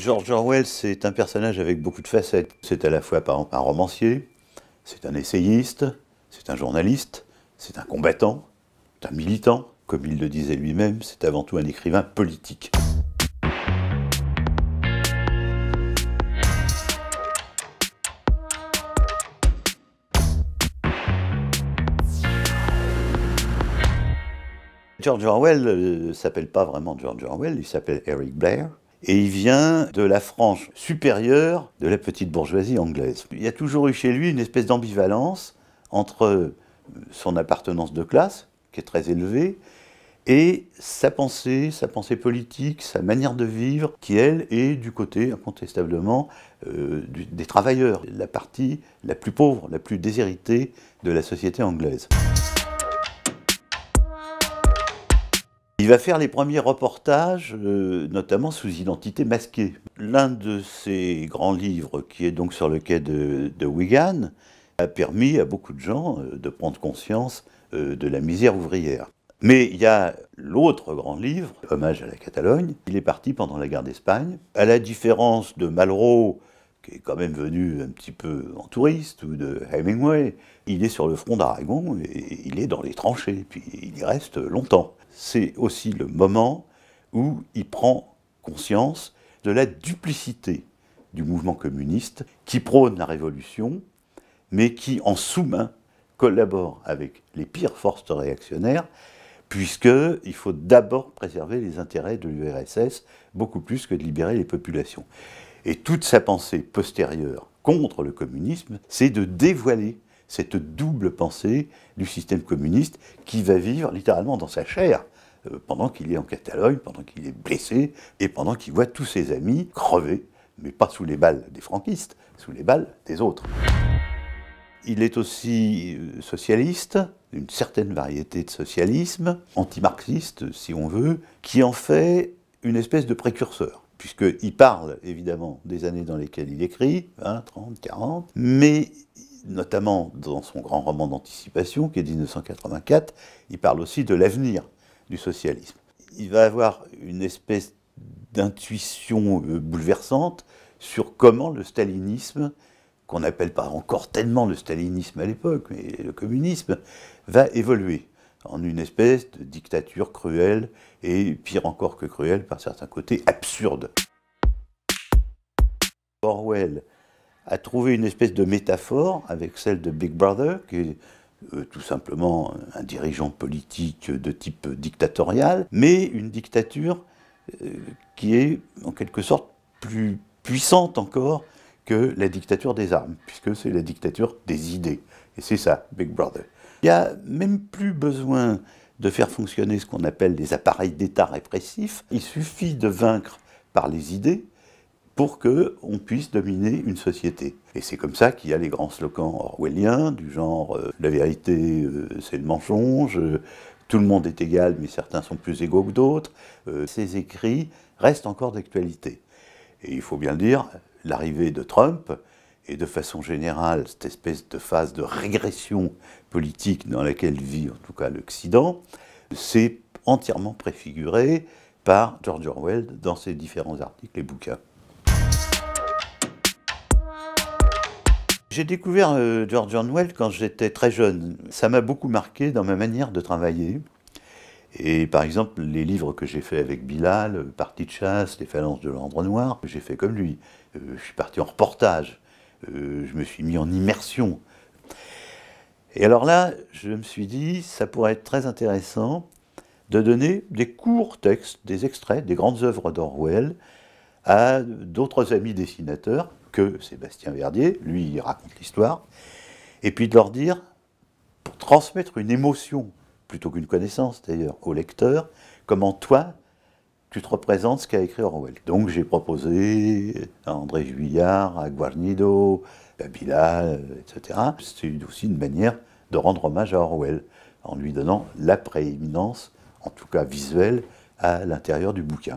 George Orwell, c'est un personnage avec beaucoup de facettes. C'est à la fois un romancier, c'est un essayiste, c'est un journaliste, c'est un combattant, c'est un militant. Comme il le disait lui-même, c'est avant tout un écrivain politique. George Orwell ne euh, s'appelle pas vraiment George Orwell, il s'appelle Eric Blair. Et il vient de la frange supérieure de la petite bourgeoisie anglaise. Il y a toujours eu chez lui une espèce d'ambivalence entre son appartenance de classe, qui est très élevée, et sa pensée, sa pensée politique, sa manière de vivre, qui elle est du côté incontestablement euh, des travailleurs, la partie la plus pauvre, la plus déshéritée de la société anglaise. Il va faire les premiers reportages, euh, notamment sous identité masquée. L'un de ses grands livres, qui est donc sur le quai de, Wigan, a permis à beaucoup de gens euh, de prendre conscience euh, de la misère ouvrière. Mais il y a l'autre grand livre, Hommage à la Catalogne. Il est parti pendant la guerre d'Espagne. À la différence de Malraux, qui est quand même venu un petit peu en touriste, ou de Hemingway, il est sur le front d'Aragon et il est dans les tranchées, puis il y reste longtemps c'est aussi le moment où il prend conscience de la duplicité du mouvement communiste qui prône la révolution, mais qui en sous-main collabore avec les pires forces réactionnaires, puisqu'il faut d'abord préserver les intérêts de l'URSS beaucoup plus que de libérer les populations. Et toute sa pensée postérieure contre le communisme, c'est de dévoiler cette double pensée du système communiste qui va vivre littéralement dans sa chair euh, pendant qu'il est en Catalogne, pendant qu'il est blessé et pendant qu'il voit tous ses amis crever, mais pas sous les balles des franquistes, sous les balles des autres. Il est aussi euh, socialiste, d'une certaine variété de socialisme, anti-marxiste si on veut, qui en fait une espèce de précurseur puisqu'il parle évidemment des années dans lesquelles il écrit, 20, 30, 40, mais notamment dans son grand roman d'anticipation, qui est 1984, il parle aussi de l'avenir du socialisme. Il va avoir une espèce d'intuition euh, bouleversante sur comment le stalinisme, qu'on n'appelle pas encore tellement le stalinisme à l'époque, mais le communisme, va évoluer en une espèce de dictature cruelle et pire encore que cruelle par certains côtés absurde. Orwell a trouvé une espèce de métaphore avec celle de Big Brother, qui est euh, tout simplement un dirigeant politique de type dictatorial, mais une dictature euh, qui est en quelque sorte plus puissante encore que la dictature des armes, puisque c'est la dictature des idées. Et c'est ça, Big Brother. Il n'y a même plus besoin de faire fonctionner ce qu'on appelle des appareils d'État répressifs. Il suffit de vaincre par les idées, pour qu'on puisse dominer une société. Et c'est comme ça qu'il y a les grands slogans orwelliens du genre euh, la vérité euh, c'est le mensonge euh, tout le monde est égal mais certains sont plus égaux que d'autres ». Ces écrits restent encore d'actualité. Et il faut bien le dire, l'arrivée de Trump et de façon générale cette espèce de phase de régression politique dans laquelle vit en tout cas l'Occident, c'est entièrement préfiguré par George Orwell dans ses différents articles et bouquins. J'ai découvert euh, George Orwell quand j'étais très jeune. Ça m'a beaucoup marqué dans ma manière de travailler. Et par exemple, les livres que j'ai faits avec Bilal, euh, Partie de chasse, Les phalanges de l'ombre noir, j'ai fait comme lui. Euh, je suis parti en reportage, je me suis mis en immersion. Et alors là, je me suis dit, ça pourrait être très intéressant de donner des courts textes, des extraits, des grandes œuvres d'Orwell à d'autres amis dessinateurs que Sébastien Verdier, lui raconte l'histoire, et puis de leur dire, pour transmettre une émotion, plutôt qu'une connaissance d'ailleurs, au lecteur, comment toi, tu te représentes ce qu'a écrit Orwell. Donc j'ai proposé à André Juillard, à Guarnido, à Bilal, euh, etc. C'est aussi une manière de rendre hommage à Orwell, en lui donnant la prééminence, en tout cas visuelle, à l'intérieur du bouquin.